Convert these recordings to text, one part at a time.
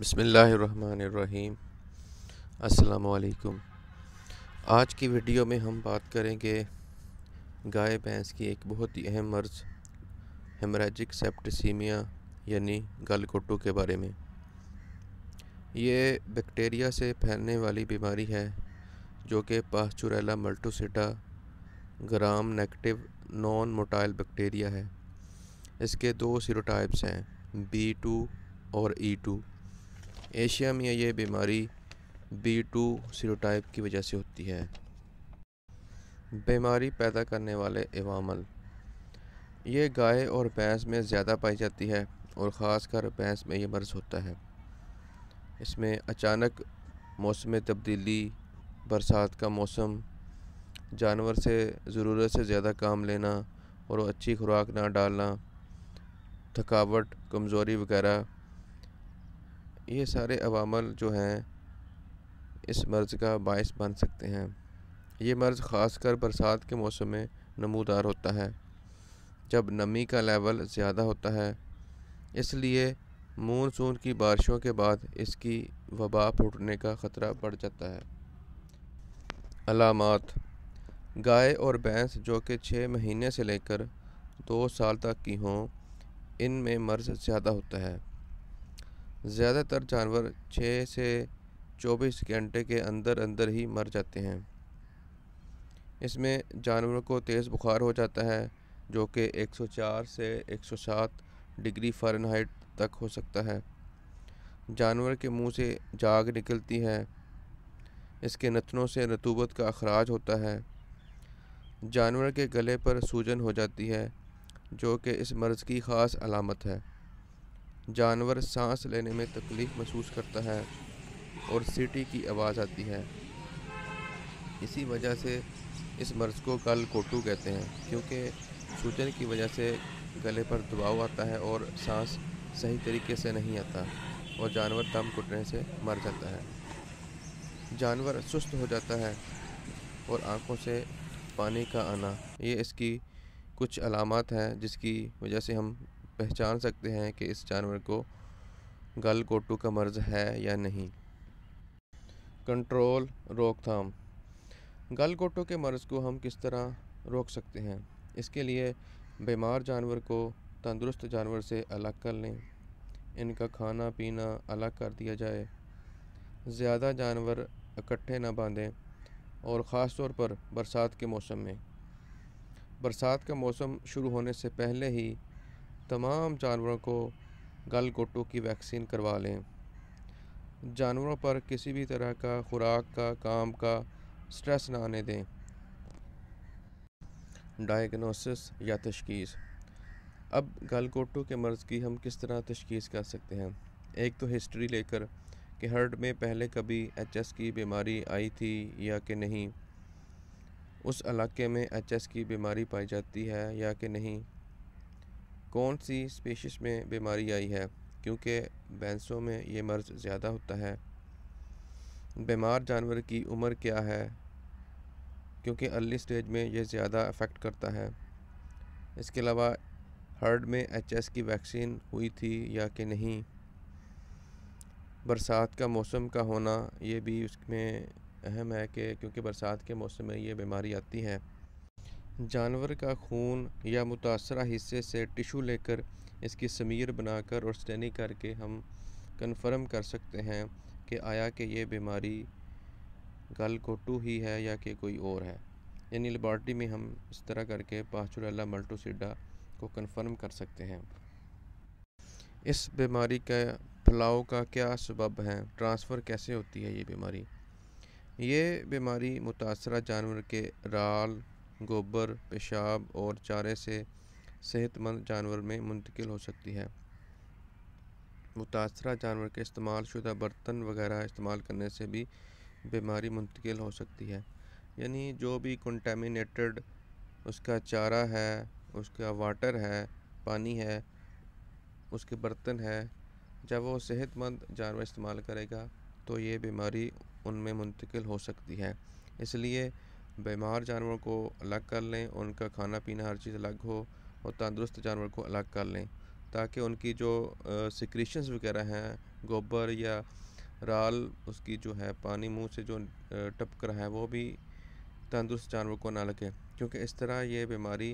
बसमीम् अल्लाम आज की वीडियो में हम बात करेंगे गाय भैंस की एक बहुत ही अहम मर्ज़ हेमराजिक सेप्टसीमिया यानी गलघोटू के बारे में ये बैक्टीरिया से फैलने वाली बीमारी है जो कि Pasteurella multocida gram negative non motile bacteria है इसके दो सीरोटाइप्स हैं बी टू और ई टू एशिया में यह बीमारी बी टू सीरोटाइप की वजह से होती है बीमारी पैदा करने वाले एवामल ये गाय और भैंस में ज़्यादा पाई जाती है और ख़ास कर भैंस में ये मर्ज़ होता है इसमें अचानक मौसम तब्दीली बरसात का मौसम जानवर से ज़रूरत से ज़्यादा काम लेना और अच्छी खुराक ना डालना थकावट कमज़ोरी वगैरह ये सारे अवामल जो हैं इस मर्ज़ का बायस बन सकते हैं ये मर्ज़ ख़ास कर बरसात के मौसम में नमूदार होता है जब नमी का लेवल ज़्यादा होता है इसलिए मानसून की बारिशों के बाद इसकी वबा फूटने का ख़तरा बढ़ जाता है अलामत गाय और भैंस जो कि छः महीने से लेकर दो साल तक की हों इनमें मर्ज़ ज़्यादा होता है ज़्यादातर जानवर छः से चौबीस घंटे के अंदर अंदर ही मर जाते हैं इसमें जानवरों को तेज़ बुखार हो जाता है जो कि 104 से 107 डिग्री फ़ारेनहाइट तक हो सकता है जानवर के मुंह से जाग निकलती है इसके नथनों से रतूबत का अखराज होता है जानवर के गले पर सूजन हो जाती है जो कि इस मर्ज़ की ख़ास अलामत है जानवर सांस लेने में तकलीफ महसूस करता है और सीटी की आवाज़ आती है इसी वजह से इस मर्ज़ को गल कोटू कहते हैं क्योंकि सूजन की वजह से गले पर दबाव आता है और सांस सही तरीके से नहीं आता और जानवर दम घुटने से मर जाता है जानवर सुस्त हो जाता है और आंखों से पानी का आना ये इसकी कुछ अलामत हैं जिसकी वजह से हम पहचान सकते हैं कि इस जानवर को गल कोटू का मर्ज़ है या नहीं कंट्रोल रोकथाम गल कोटू के मर्ज़ को हम किस तरह रोक सकते हैं इसके लिए बीमार जानवर को तंदुरुस्त जानवर से अलग कर लें इनका खाना पीना अलग कर दिया जाए ज़्यादा जानवर इकट्ठे ना बांधें और ख़ास तौर पर बरसात के मौसम में बरसात का मौसम शुरू होने से पहले ही तमाम जानवरों को गल गोटों की वैक्सीन करवा लें जानवरों पर किसी भी तरह का खुराक का काम का स्ट्रेस ना आने दें डायग्नोसिस या तशखीस अब गल गोटों के मर्ज़ की हम किस तरह तशखीस कर सकते हैं एक तो हिस्ट्री लेकर कि हर्ड में पहले कभी एचएस की बीमारी आई थी या कि नहीं उस इलाके में एचएस की बीमारी पाई जाती है या कि नहीं कौन सी स्पेशिस में बीमारी आई है क्योंकि भैंसों में ये मर्ज़ ज़्यादा होता है बीमार जानवर की उम्र क्या है क्योंकि अर्ली स्टेज में यह ज़्यादा अफेक्ट करता है इसके अलावा हर्ड में एचएस की वैक्सीन हुई थी या कि नहीं बरसात का मौसम का होना ये भी उसमें अहम है कि क्योंकि बरसात के मौसम में ये बीमारी आती है जानवर का खून या मुतासर हिस्से से टिशू लेकर इसकी समीर बनाकर और स्टेनिंग करके हम कन्फर्म कर सकते हैं कि आया कि ये बीमारी गल ही है या कि कोई और है यानी लेबार्टी में हम इस तरह करके पाचुरैला मल्टोसिडा को कन्फर्म कर सकते हैं इस बीमारी का फैलाव का क्या सबब है ट्रांसफ़र कैसे होती है ये बीमारी ये बीमारी मुतासर जानवर के राल गोबर पेशाब और चारे से सेहतमंद जानवर में मुंतकिल हो सकती है मुतासरा जानवर के इस्तेमाल शुदा बर्तन वगैरह इस्तेमाल करने से भी बीमारी मुंतकिल हो सकती है यानी जो भी कंटेमिनेटेड उसका चारा है उसका वाटर है पानी है उसके बर्तन है जब वो सेहतमंद जानवर इस्तेमाल करेगा तो ये बीमारी उनमें मुंतकिल हो सकती है इसलिए बीमार जानवर को अलग कर लें उनका खाना पीना हर चीज़ अलग हो और तंदुरुस्त जानवर को अलग कर लें ताकि उनकी जो सिक्रीशंस वगैरह हैं गोबर या राल उसकी जो है पानी मुंह से जो टपक रहा है वो भी तंदुरुस्त जानवर को ना लगे क्योंकि इस तरह ये बीमारी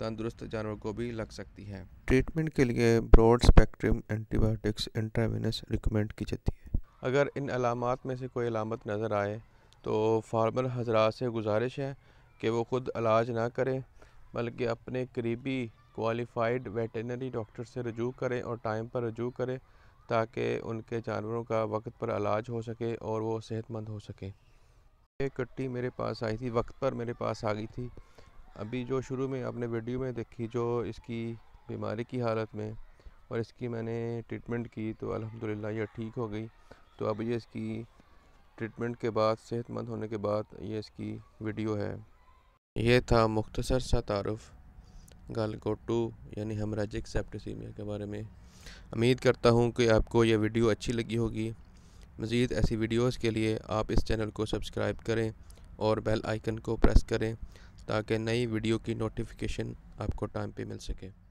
तंदुरुस्त जानवर को भी लग सकती है ट्रीटमेंट के लिए broad spectrum antibiotics intravenous recommend की जाती है अगर इन अलामत में से कोई अलामत नज़र आए तो फार्मर हजरात से गुजारिश है कि वो ख़ुद इलाज ना करें बल्कि अपने करीबी क्वालिफाइड वेटनरी डॉक्टर से रजू करें और टाइम पर रजू करें ताकि उनके जानवरों का वक्त पर इलाज हो सके और वो सेहतमंद हो सके एक कट्टी मेरे पास आई थी वक्त पर मेरे पास आ गई थी अभी जो शुरू में आपने वीडियो में देखी जो इसकी बीमारी की हालत में और इसकी मैंने ट्रीटमेंट की तो अलहमदिल्ला यह ठीक हो गई तो अब ये इसकी ट्रीटमेंट के बाद सेहतमंद होने के बाद ये इसकी वीडियो है ये था मुख्तसर सा तारफ़ गालकोटू यानी हमराजिक सेप्टसीमिया के बारे में उम्मीद करता हूँ कि आपको यह वीडियो अच्छी लगी होगी मज़ीद ऐसी वीडियोस के लिए आप इस चैनल को सब्सक्राइब करें और बेल आइकन को प्रेस करें ताकि नई वीडियो की नोटिफिकेशन आपको टाइम पे मिल सके